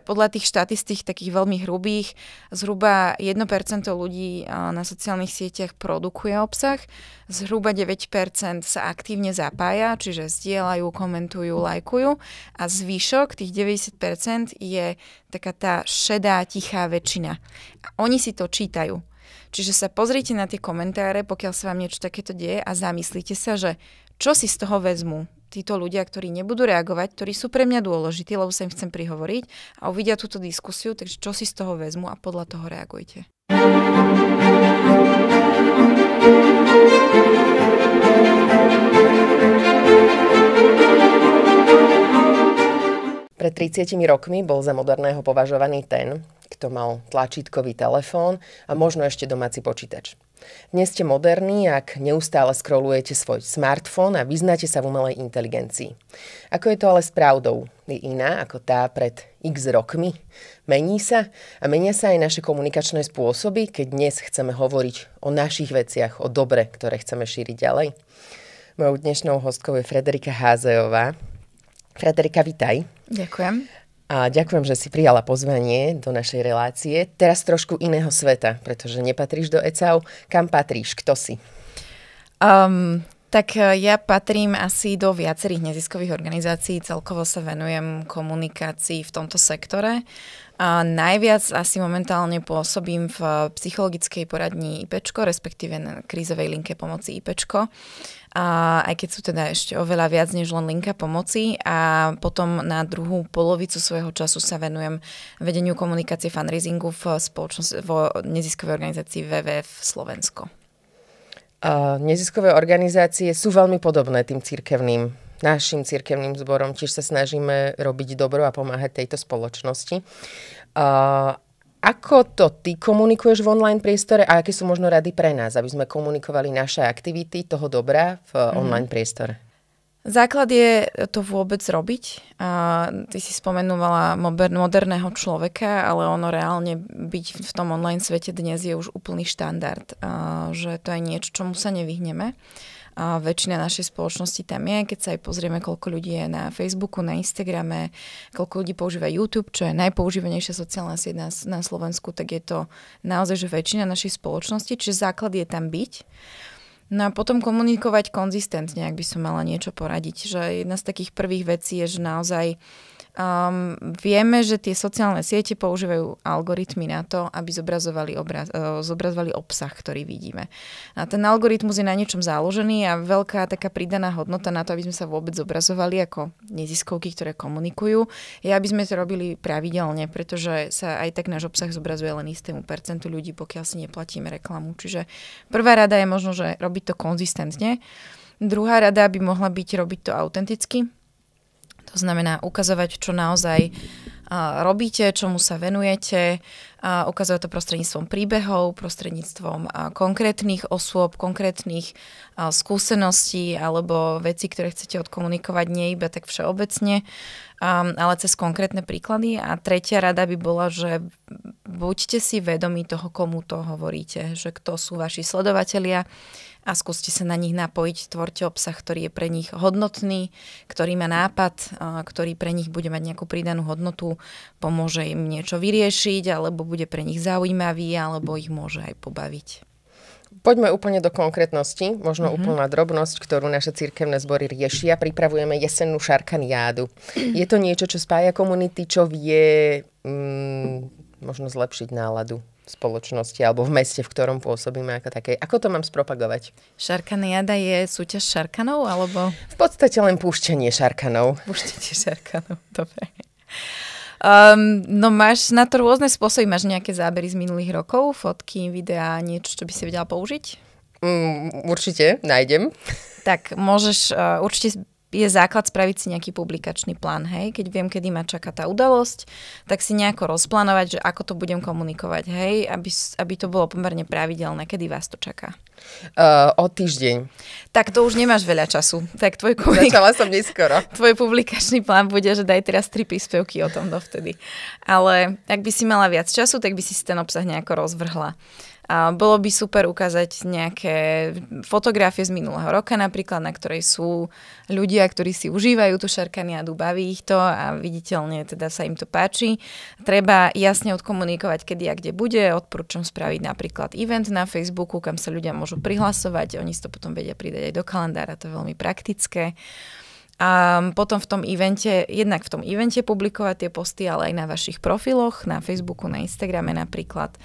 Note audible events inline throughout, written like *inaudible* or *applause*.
podľa tých štatistík takých veľmi hrubých, zhruba 1% ľudí na sociálnych sieťach produkuje obsah, zhruba 9% sa aktívne zapája, čiže zdieľajú, komentujú, lajkujú a zvyšok, tých 90% je taká tá šedá, tichá väčšina. A oni si to čítajú. Čiže sa pozrite na tie komentáre, pokiaľ sa vám niečo takéto deje a zamyslite sa, že čo si z toho vezmu, títo ľudia, ktorí nebudú reagovať, ktorí sú pre mňa dôležití, lebo sa im chcem prihovoriť a uvidia túto diskusiu, takže čo si z toho vezmu a podľa toho reagujte. Pred 30 rokmi bol za moderného považovaný ten, kto mal tlačítkový telefón a možno ešte domáci počítač. Dnes ste moderní, ak neustále scrollujete svoj smartfón a vyznáte sa v umelej inteligencii. Ako je to ale s pravdou? Je iná ako tá pred x rokmi? Mení sa a menia sa aj naše komunikačné spôsoby, keď dnes chceme hovoriť o našich veciach, o dobre, ktoré chceme šíriť ďalej. Mojou dnešnou hostkou je Frederika Házejová. Frederika, vitaj. Ďakujem. A ďakujem, že si prijala pozvanie do našej relácie. Teraz trošku iného sveta, pretože nepatríš do ECAU. Kam patríš? Kto si? Um, tak e, ja patrím asi do viacerých neziskových organizácií, celkovo sa venujem komunikácii v tomto sektore. A najviac asi momentálne pôsobím v psychologickej poradni IPčko, respektíve na krízovej linke pomoci IPčko a aj keď sú teda ešte oveľa viac než len linka pomoci a potom na druhú polovicu svojho času sa venujem vedeniu komunikácie fundraisingu v, spoločnosti, v neziskovej organizácii WWF Slovensko. A neziskové organizácie sú veľmi podobné tým církevným našim církevným zborom, tiež sa snažíme robiť dobro a pomáhať tejto spoločnosti. Ako to ty komunikuješ v online priestore a aké sú možno rady pre nás, aby sme komunikovali naše aktivity toho dobrá v mm. online priestore? Základ je to vôbec robiť. A ty si spomenúvala moderného človeka, ale ono reálne byť v tom online svete dnes je už úplný štandard, a že to je niečo, čomu sa nevyhneme. A väčšina našej spoločnosti tam je, keď sa aj pozrieme, koľko ľudí je na Facebooku, na Instagrame, koľko ľudí používa YouTube, čo je najpoužívanejšia sociálna sieť na, na Slovensku, tak je to naozaj, že väčšina našej spoločnosti, čiže základ je tam byť. No a potom komunikovať konzistentne, ak by som mala niečo poradiť. Že jedna z takých prvých vecí je, že naozaj Um, vieme, že tie sociálne siete používajú algoritmy na to, aby zobrazovali, obraz, uh, zobrazovali obsah, ktorý vidíme. A ten algoritmus je na niečom založený a veľká taká pridaná hodnota na to, aby sme sa vôbec zobrazovali ako neziskovky, ktoré komunikujú, je, aby sme to robili pravidelne, pretože sa aj tak náš obsah zobrazuje len istému percentu ľudí, pokiaľ si neplatíme reklamu. Čiže prvá rada je možno, že robiť to konzistentne. Druhá rada by mohla byť robiť to autenticky. To znamená ukazovať, čo naozaj uh, robíte, čomu sa venujete, uh, ukazovať to prostredníctvom príbehov, prostredníctvom uh, konkrétnych osôb, konkrétnych skúseností alebo vecí, ktoré chcete odkomunikovať nie iba tak všeobecne, um, ale cez konkrétne príklady. A tretia rada by bola, že buďte si vedomi toho, komu to hovoríte, že kto sú vaši sledovatelia, a skúste sa na nich napojiť, tvorte obsah, ktorý je pre nich hodnotný, ktorý má nápad, ktorý pre nich bude mať nejakú pridanú hodnotu, pomôže im niečo vyriešiť, alebo bude pre nich zaujímavý, alebo ich môže aj pobaviť. Poďme úplne do konkrétnosti, možno mm-hmm. úplná drobnosť, ktorú naše cirkevné zbory riešia. Pripravujeme jesennú šarkaniádu. Je to niečo, čo spája komunity, čo vie mm, možno zlepšiť náladu v spoločnosti alebo v meste, v ktorom pôsobíme ako také. Ako to mám spropagovať? Šarkaniada je súťaž šarkanov alebo? V podstate len púšťanie šarkanov. Púšťanie šarkanov, dobre. Um, no máš na to rôzne spôsoby, máš nejaké zábery z minulých rokov, fotky, videá, niečo, čo by si vedela použiť? Mm, určite, nájdem. Tak môžeš, uh, určite je základ spraviť si nejaký publikačný plán, hej, keď viem, kedy ma čaká tá udalosť, tak si nejako rozplánovať, že ako to budem komunikovať, hej, aby, aby to bolo pomerne pravidelné, kedy vás to čaká. Uh, o týždeň. Tak to už nemáš veľa času. Tak tvoj *laughs* publik... som neskoro. *laughs* Tvoj publikačný plán bude, že daj teraz tri príspevky o tom dovtedy. Ale ak by si mala viac času, tak by si ten obsah nejako rozvrhla. A bolo by super ukázať nejaké fotografie z minulého roka napríklad, na ktorej sú ľudia, ktorí si užívajú tú šarkaniadu, baví ich to a viditeľne teda sa im to páči. Treba jasne odkomunikovať, kedy a kde bude. Odporúčam spraviť napríklad event na Facebooku, kam sa ľudia môžu prihlasovať. Oni si to potom vedia pridať aj do kalendára, to je veľmi praktické. A potom v tom evente, jednak v tom evente publikovať tie posty, ale aj na vašich profiloch, na Facebooku, na Instagrame napríklad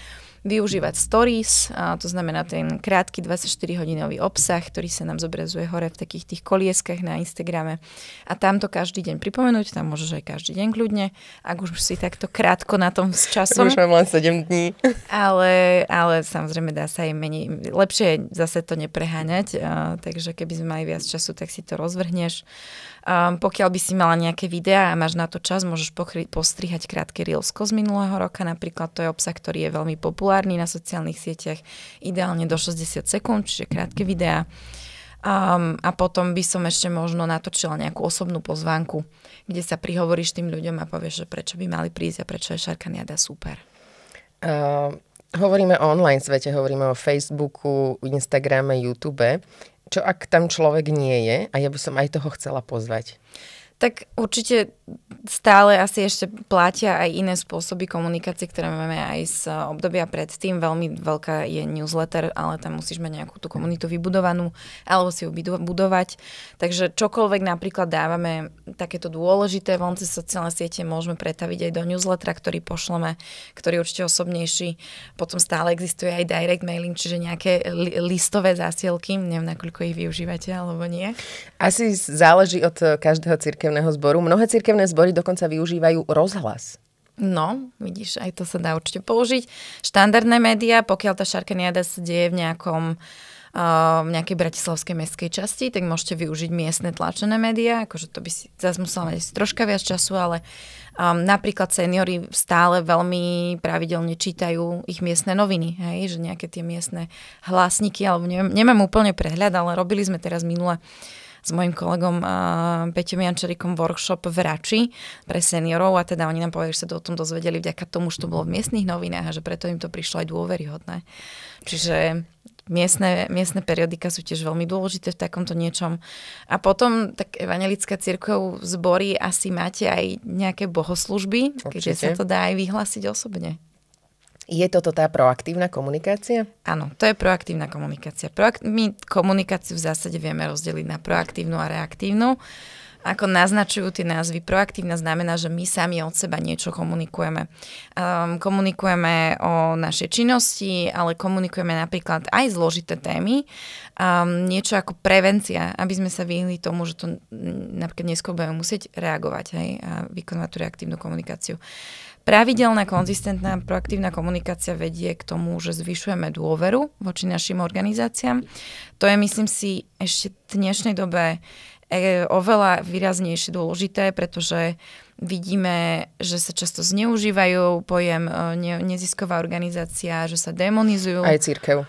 využívať stories, a to znamená ten krátky 24-hodinový obsah, ktorý sa nám zobrazuje hore v takých tých kolieskach na Instagrame. A tam to každý deň pripomenúť, tam môžeš aj každý deň kľudne, ak už si takto krátko na tom s časom. Už mám len 7 dní. *laughs* Ale, ale samozrejme dá sa aj menej, lepšie je zase to nepreháňať, a, takže keby sme mali viac času, tak si to rozvrhneš. Um, pokiaľ by si mala nejaké videá a máš na to čas, môžeš postrihať krátke reelsko z minulého roka, napríklad to je obsah, ktorý je veľmi populárny populárny na sociálnych sieťach, ideálne do 60 sekúnd, čiže krátke videá. Um, a potom by som ešte možno natočila nejakú osobnú pozvánku, kde sa prihovoríš tým ľuďom a povieš, že prečo by mali prísť a prečo je Šarkaniada super. Uh, hovoríme o online svete, hovoríme o Facebooku, Instagrame, YouTube. Čo ak tam človek nie je a ja by som aj toho chcela pozvať? Tak určite stále asi ešte platia aj iné spôsoby komunikácie, ktoré máme aj z eh, obdobia predtým. Veľmi veľká je newsletter, ale tam musíš mať nejakú tú komunitu vybudovanú alebo si ju budovať. Takže čokoľvek napríklad dávame takéto dôležité vonce sociálne siete, môžeme pretaviť aj do newslettera, ktorý pošleme, ktorý je určite osobnejší. Potom stále existuje aj direct mailing, čiže nejaké li- listové zásielky. Neviem, nakoľko ich využívate alebo nie. Asi záleží od eh, každého cirkevného cirkevného zboru. Mnohé cirkevné zbory dokonca využívajú rozhlas. No, vidíš, aj to sa dá určite použiť. Štandardné médiá, pokiaľ tá šarkaniada sa deje v nejakom eh, v nejakej bratislavskej mestskej časti, tak môžete využiť miestne tlačené médiá, akože to by si zase musela mať troška viac času, ale um, napríklad seniory stále veľmi pravidelne čítajú ich miestne noviny, hej, že nejaké tie miestne hlasníky, alebo neviem, nemám úplne prehľad, ale robili sme teraz minule uh, s mojim kolegom Peťom Jančerikom workshop v Rači pre seniorov a teda oni nám povedali, že sa to o tom dozvedeli vďaka tomu, že to bolo v miestnych novinách a že preto im to prišlo aj dôveryhodné. Čiže miestne, miestne periodika sú tiež veľmi dôležité v takomto niečom. A potom tak evangelická církev zbory asi máte aj nejaké bohoslužby, Určite. kde sa to dá aj vyhlásiť osobne. Je toto tá proaktívna komunikácia? Áno, to je proaktívna komunikácia. Proakt- my komunikáciu v zásade vieme rozdeliť na proaktívnu a reaktívnu. Ako naznačujú tie názvy, proaktívna znamená, že my sami od seba niečo komunikujeme. Um, komunikujeme o našej činnosti, ale komunikujeme napríklad aj zložité témy. Um, niečo ako prevencia, aby sme sa vyhli tomu, že to napríklad neskôr budeme musieť reagovať hej, a vykonovať tú reaktívnu komunikáciu. Pravidelná, konzistentná, proaktívna komunikácia vedie k tomu, že zvyšujeme dôveru voči našim organizáciám. To je, myslím si, ešte v dnešnej dobe uh, E, oveľa výraznejšie dôležité, pretože vidíme, že sa často zneužívajú pojem e, ne, nezisková organizácia, že sa demonizujú. Aj církev.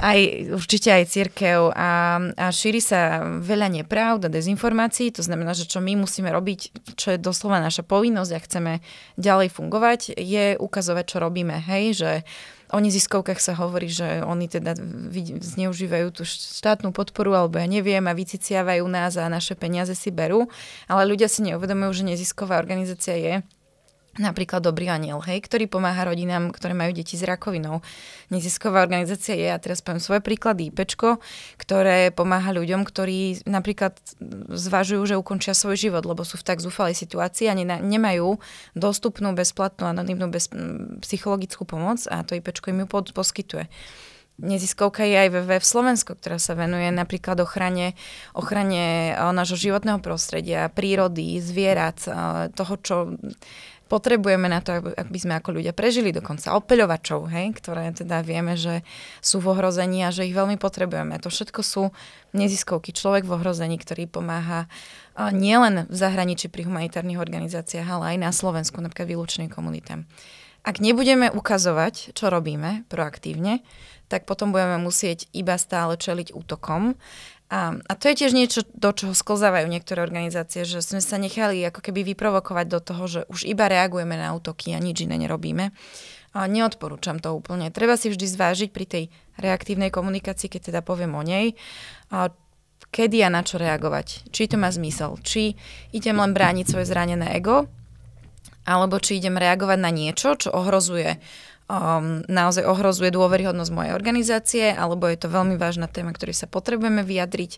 Aj, určite aj církev a, a šíri sa veľa nepravd a dezinformácií, to znamená, že čo my musíme robiť, čo je doslova naša povinnosť a chceme ďalej fungovať, je ukazovať, čo robíme, hej, že uh, o neziskovkách sa hovorí, že oni teda zneužívajú tú štátnu podporu, alebo ja neviem, a vyciciavajú nás a naše peniaze si berú, ale ľudia si neuvedomujú, že nezisková organizácia je napríklad Dobrý aniel, hej, ktorý pomáha rodinám, ktoré majú deti s rakovinou. Nezisková organizácia je, a teraz poviem svoje príklady, IPčko, ktoré pomáha ľuďom, ktorí napríklad zvažujú, že ukončia svoj život, lebo sú v tak zúfalej situácii a nemajú dostupnú, bezplatnú, anonimnú bez, psychologickú pomoc a to IPčko im ju pod, poskytuje. Neziskovka je aj v Slovensko, ktorá sa venuje napríklad ochrane, ochrane e, nášho životného prostredia, prírody, zvierat, e, toho, čo potrebujeme na to, aby sme ako ľudia prežili, dokonca opeľovačov, hej, ktoré teda vieme, že sú v ohrození a že ich veľmi potrebujeme. To všetko sú neziskovky, človek v ohrození, ktorý pomáha nielen v zahraničí pri humanitárnych organizáciách, ale aj na Slovensku, napríklad výlučným komunitám. Ak nebudeme ukazovať, čo robíme proaktívne, tak potom budeme musieť iba stále čeliť útokom a, a to je tiež niečo, do čoho sklzávajú niektoré organizácie, že sme sa nechali ako keby vyprovokovať do toho, že už iba reagujeme na útoky a nič iné nerobíme. A neodporúčam to úplne. Treba si vždy zvážiť pri tej reaktívnej komunikácii, keď teda poviem o nej, a kedy a na čo reagovať. Či to má zmysel. Či idem len brániť svoje zranené ego, alebo či idem reagovať na niečo, čo ohrozuje um, naozaj ohrozuje dôveryhodnosť mojej organizácie, alebo je to veľmi vážna téma, ktorej sa potrebujeme vyjadriť,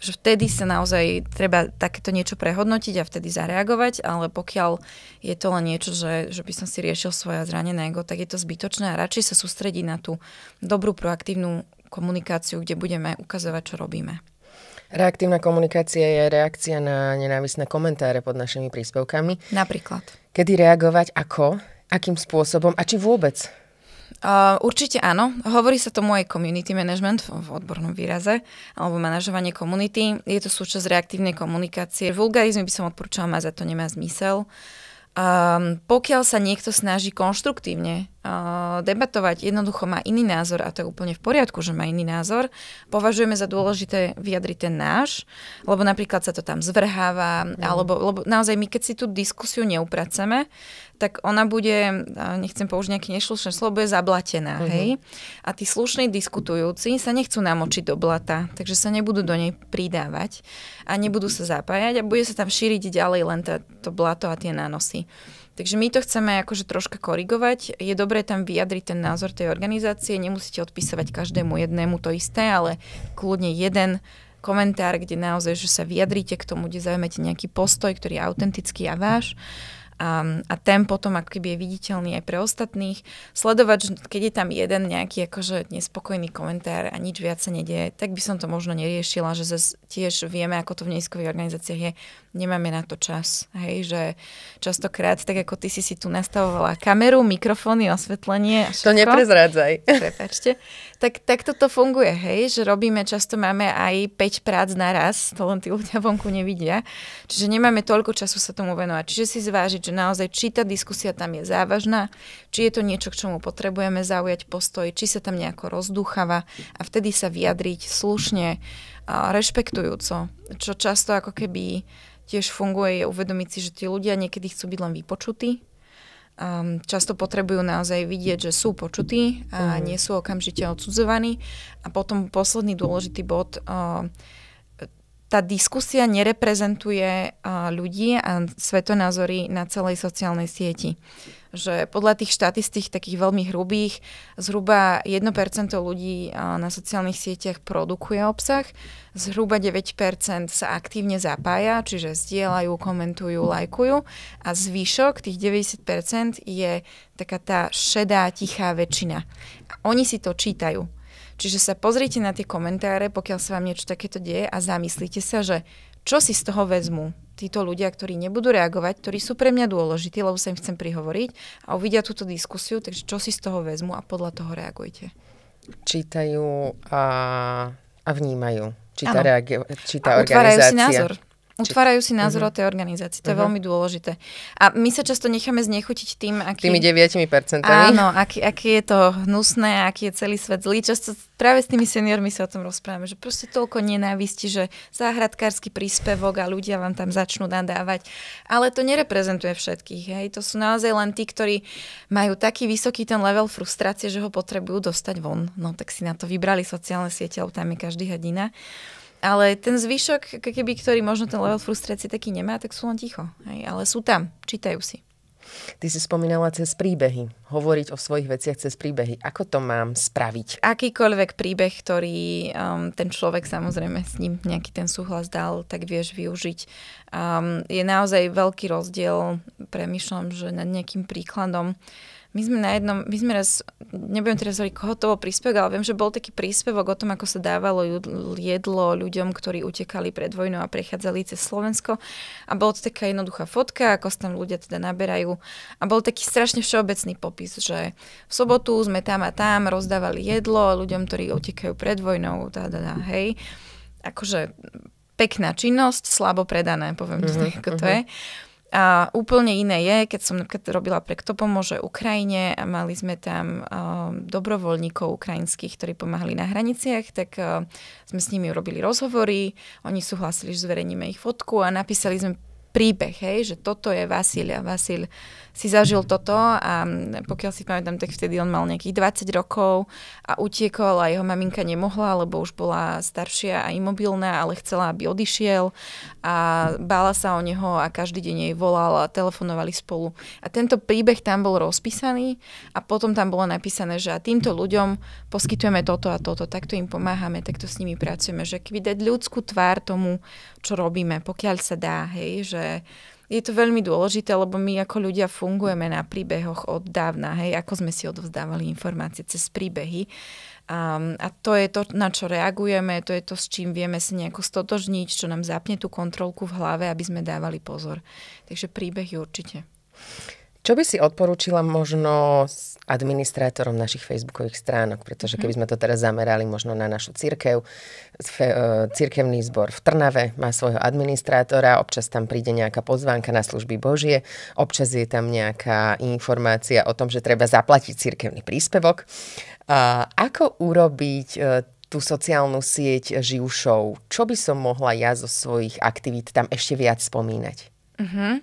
že vtedy sa naozaj treba takéto niečo prehodnotiť a vtedy zareagovať, ale pokiaľ je to len niečo, že, že by som si riešil svoje zranené ego, tak je to zbytočné a radšej sa sústrediť na tú dobrú proaktívnu komunikáciu, kde budeme ukazovať, čo robíme. Reaktívna komunikácia je reakcia na nenávisné komentáre pod našimi príspevkami. Napríklad. Kedy reagovať, ako Akým spôsobom a či vôbec? Uh, určite áno. Hovorí sa tomu aj community management v, odbornom výraze, alebo manažovanie komunity. Je to súčasť reaktívnej komunikácie. Vulgarizmy by som odporúčala má za to nemá zmysel. Um, pokiaľ sa niekto snaží konštruktívne debatovať, jednoducho má iný názor a to je úplne v poriadku, že má iný názor, považujeme za dôležité vyjadriť ten náš, lebo napríklad sa to tam zvrháva, mhm. alebo lebo naozaj my keď si tú diskusiu neupraceme, tak ona bude, nechcem použiť nejaké neslušné slovo, bude zablatená, Uh-huh. hej? A tí slušní diskutujúci sa nechcú namočiť do blata, takže sa nebudú do nej pridávať a nebudú sa zapájať a bude sa tam šíriť ďalej len to, to blato a tie nánosy. Takže my to chceme akože troška korigovať. Je dobré tam vyjadriť ten názor tej organizácie, nemusíte odpisovať každému jednému to isté, ale kľudne jeden komentár, kde naozaj, že sa vyjadrite k tomu, kde zaujímate nejaký postoj, ktorý je autentický a váš. Uh, a, a ten potom ako keby je viditeľný aj pre ostatných. Sledovať, keď je tam jeden nejaký akože nespokojný komentár a nič viac sa nedieje, tak by som to možno neriešila, že tiež vieme, ako to v neiskových organizáciách je, nemáme na to čas. Hej, že častokrát, tak ako ty si si tu nastavovala kameru, mikrofóny, osvetlenie a všetko. To neprezrádzaj. Prepačte *laughs* Tak, tak toto funguje, hej, že robíme, často máme aj 5 prác naraz, to len tí ľudia vonku nevidia, čiže nemáme toľko času sa tomu venovať. Čiže si zvážiť, že naozaj, či tá diskusia tam je závažná, či je to niečo, k čomu potrebujeme zaujať postoj, či sa tam nejako rozducháva a vtedy sa vyjadriť slušne, rešpektujúco, čo často ako keby tiež funguje, je uvedomiť si, že tí ľudia niekedy chcú byť len vypočutí, um, často potrebujú naozaj vidieť, že sú počutí a mhm. nie sú okamžite odsudzovaní. A potom posledný dôležitý bod, uh, tá diskusia nereprezentuje ľudí a svetonázory na celej sociálnej sieti. Že podľa tých štatistík takých veľmi hrubých, zhruba 1% ľudí na sociálnych sieťach produkuje obsah, zhruba 9% sa aktívne zapája, čiže zdieľajú, komentujú, lajkujú a zvyšok tých 90% je taká tá šedá, tichá väčšina. Oni si to čítajú Čiže sa pozrite na tie komentáre, pokiaľ sa vám niečo takéto deje a zamyslite sa, že čo si z toho vezmu títo ľudia, ktorí nebudú reagovať, ktorí sú pre mňa dôležití, lebo sa im chcem prihovoriť a uvidia túto diskusiu, takže čo si z toho vezmu a podľa toho reagujte. Čítajú a, a vnímajú. tá, reago- tá a organizácia. si názor. Utvárajú si názor uh-huh. o tej organizácii, to uh-huh. je mhm. veľmi dôležité. A my sa často necháme znechutiť tým, aký... Tými 9 percentami. Áno, aký, aký je to hnusné, aký je celý svet zlý. Často práve s tými seniormi sa o tom rozprávame, že proste toľko nenávisti, že záhradkársky príspevok a ľudia vám tam začnú nadávať. Ale to nereprezentuje všetkých. Hej. To sú naozaj len tí, ktorí majú taký vysoký ten level frustrácie, že ho potrebujú dostať von. No tak si na to vybrali sociálne siete, lebo tam je každý hrdina. Ale ten zvyšok, keby, ktorý možno ten level frustrácie taký nemá, tak sú len ticho. Hej? Ale sú tam, čítajú si. Ty si spomínala cez príbehy. Hovoriť o svojich veciach cez príbehy. Ako to mám spraviť? Akýkoľvek príbeh, ktorý um, ten človek samozrejme s ním nejaký ten súhlas dal, tak vieš využiť. Um, je naozaj veľký rozdiel, premyšľam, že nad nejakým príkladom, my sme na jednom, my sme raz, nebudem teraz hovoriť, koho to bol príspevok, ale viem, že bol taký príspevok o tom, ako sa dávalo jedlo ľuďom, ktorí utekali pred vojnou a prechádzali cez Slovensko. A bola to taká jednoduchá fotka, ako sa tam ľudia teda naberajú. A bol taký strašne všeobecný popis, že v sobotu sme tam a tam rozdávali jedlo ľuďom, ktorí utekajú pred vojnou, tá, tá, tá, hej. Akože pekná činnosť, slabo predané, poviem to, uh-huh, tak, ako uh-huh. to mhm. je. A úplne iné je, keď som napríklad robila pre Kto pomôže Ukrajine a mali sme tam uh, dobrovoľníkov ukrajinských, ktorí pomáhali na hraniciach, tak uh, sme s nimi urobili rozhovory, oni súhlasili, že zverejníme ich fotku a napísali sme príbeh, hej, že toto je Vasil a Vasil si zažil toto a pokiaľ si pamätám, tak vtedy on mal nejakých 20 rokov a utiekol a jeho maminka nemohla, lebo už bola staršia a imobilná, ale chcela, aby odišiel a bála sa o neho a každý deň jej volal a telefonovali spolu. A tento príbeh tam bol rozpísaný a potom tam bolo napísané, že a týmto ľuďom poskytujeme toto a toto, takto im pomáhame, takto s nimi pracujeme, že keby dať ľudskú tvár tomu, čo robíme, pokiaľ sa dá, hej, že je to veľmi dôležité, lebo my ako ľudia fungujeme na príbehoch od dávna, hej, ako sme si odovzdávali informácie cez príbehy. Um, a to je to, na čo reagujeme, to je to, s čím vieme sa nejako stotožniť, čo nám zapne tú kontrolku v hlave, aby sme dávali pozor. Takže príbehy určite. Čo by si odporúčila možno s administrátorom našich facebookových stránok? Pretože mhm. keby sme to teraz zamerali možno na našu církev, e, církevný zbor v Trnave má svojho administrátora, občas tam príde nejaká pozvánka na služby Božie, občas je tam nejaká informácia o tom, že treba zaplatiť církevný príspevok. A ako urobiť e, tú sociálnu sieť živšou? Čo by som mohla ja zo svojich aktivít tam ešte viac spomínať? Uh-huh.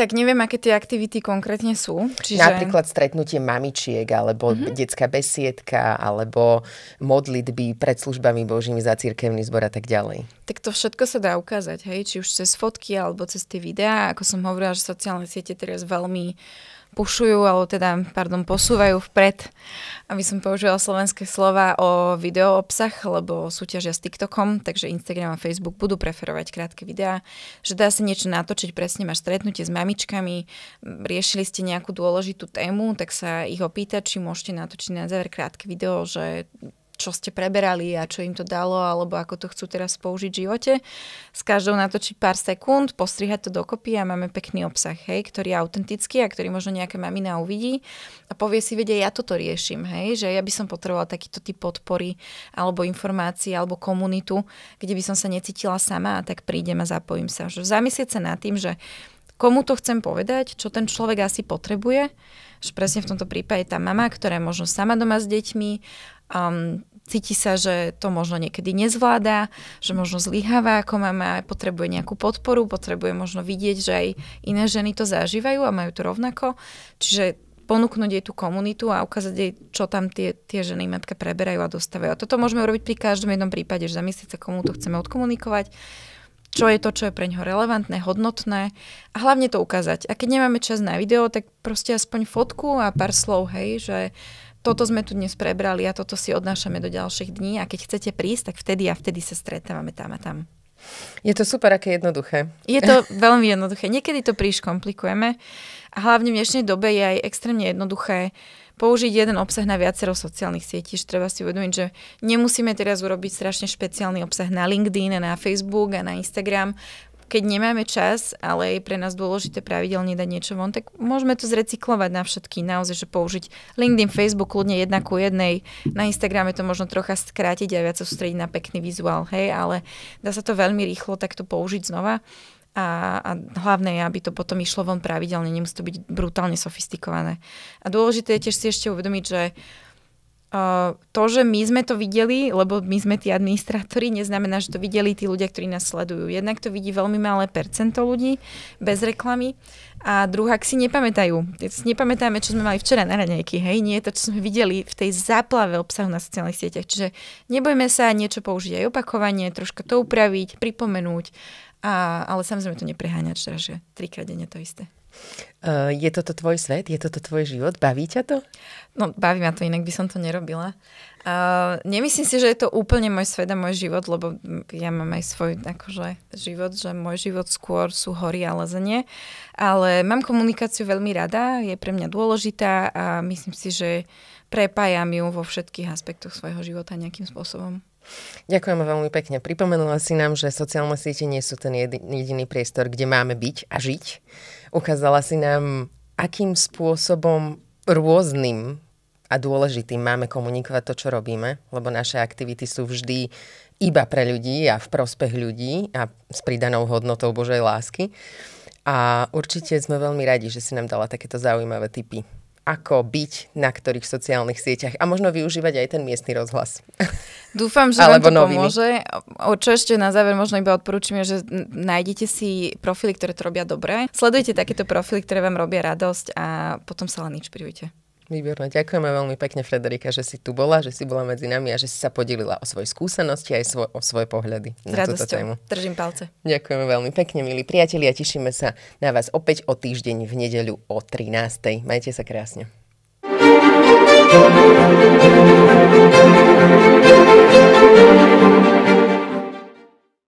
Tak neviem, aké tie aktivity konkrétne sú. Čiže... Napríklad stretnutie mamičiek, alebo mm-hmm. detská besiedka, alebo modlitby pred službami božími za cirkevný zbor a tak ďalej. Tak to všetko sa dá ukázať, hej? či už cez fotky, alebo cez tie videá. Ako som hovorila, že sociálne siete teraz veľmi pušujú, alebo teda, pardon, posúvajú vpred, aby som použila slovenské slova o video obsah, lebo súťažia s TikTokom, takže Instagram a Facebook budú preferovať krátke videá, že dá sa niečo natočiť, presne máš stretnutie s mamičkami, riešili ste nejakú dôležitú tému, tak sa ich opýta, či môžete natočiť na záver krátke video, že čo ste preberali a čo im to dalo, alebo ako to chcú teraz použiť v živote. S každou natočiť pár sekúnd, postrihať to dokopy a máme pekný obsah, hej, ktorý je autentický a ktorý možno nejaká mamina uvidí a povie si, vedia, ja toto riešim, hej, že ja by som potrebovala takýto typ podpory alebo informácií alebo komunitu, kde by som sa necítila sama a tak prídem a zapojím sa. Že zamyslieť sa nad tým, že komu to chcem povedať, čo ten človek asi potrebuje, že presne v tomto prípade tá mama, ktorá je možno sama doma s deťmi, um, cíti sa, že to možno niekedy nezvláda, že možno zlyháva ako mama, potrebuje nejakú podporu, potrebuje možno vidieť, že aj iné ženy to zažívajú a majú to rovnako. Čiže ponúknuť jej tú komunitu a ukázať jej, čo tam tie, tie ženy matka preberajú a dostávajú. A toto môžeme urobiť pri každom jednom prípade, že zamyslieť sa, komu to chceme odkomunikovať, čo je to, čo je pre ňoho relevantné, hodnotné a hlavne to ukázať. A keď nemáme čas na video, tak proste aspoň fotku a pár slov, hej, že uh, toto sme tu dnes prebrali a toto si odnášame do ďalších dní a keď chcete prísť, tak vtedy a vtedy sa stretávame tam a tam. Je to super, aké jednoduché. Je to *laughs* veľmi jednoduché. Niekedy to príliš komplikujeme a hlavne v dnešnej dobe je aj extrémne jednoduché použiť jeden obsah na viacero sociálnych sietí. Že treba si uvedomiť, že nemusíme teraz urobiť strašne špeciálny obsah na LinkedIn a na Facebook a na Instagram keď nemáme čas, ale je pre nás dôležité pravidelne dať niečo von, tak môžeme to zrecyklovať na všetky, naozaj, že použiť LinkedIn, Facebook kľudne jedna ku jednej, na Instagrame to možno trocha skrátiť a viac sa sústrediť na pekný vizuál, hej, ale dá sa to veľmi rýchlo takto použiť znova a, a hlavné je, aby to potom išlo von pravidelne, nemusí to byť brutálne sofistikované. A dôležité je tiež si ešte uvedomiť, že uh, Eh, to, že my sme to videli, lebo my sme tí administrátori, neznamená, že to videli tí ľudia, ktorí nás sledujú. Jednak to vidí veľmi malé percento ľudí bez reklamy a druhá, ak si nepamätajú. Si nepamätáme, čo sme mali včera na raňajky, hej? Nie je to, čo sme videli v tej záplave obsahu na sociálnych sieťach. Čiže nebojme sa niečo použiť aj opakovanie, troška to upraviť, pripomenúť, a, ale samozrejme to nepreháňať, že trikrát denne to isté. Eh, je toto tvoj svet? Je toto tvoj život? Baví ťa to? No, baví ma to, inak by som to nerobila. Uh, nemyslím si, že je to úplne môj svet a môj život, lebo ja mám aj svoj akože, život, že môj život skôr sú hory a lezenie. Ale mám komunikáciu veľmi rada, je pre mňa dôležitá a myslím si, že prepájam ju vo všetkých aspektoch svojho života nejakým spôsobom. Ďakujeme veľmi pekne. Pripomenula si nám, že sociálne siete nie sú ten jediný priestor, kde máme byť a žiť. Ukázala si nám, akým spôsobom rôznym a dôležitým máme komunikovať to, čo robíme, lebo naše aktivity sú vždy iba pre ľudí a v prospech ľudí a s pridanou hodnotou Božej lásky. A určite sme veľmi radi, že si nám dala takéto zaujímavé tipy ako byť na ktorých sociálnych sieťach a možno využívať aj ten miestny rozhlas. Dúfam, že Alebo vám to novými. pomôže. O čo ešte na záver možno iba odporúčam, že nájdete si profily, ktoré to robia dobre. Sledujte takéto profily, ktoré vám robia radosť a potom sa len inšpirujte. Výborné, ďakujeme veľmi pekne Frederika, že si tu bola, že si bola medzi nami a že si sa podelila o svoje skúsenosti aj svoj, o svoje pohľady S na túto tému. Držím palce. Ďakujeme veľmi pekne, milí priatelia, tešíme sa na vás opäť o týždeň v nedeľu o 13. Majte sa krásne. Thank you.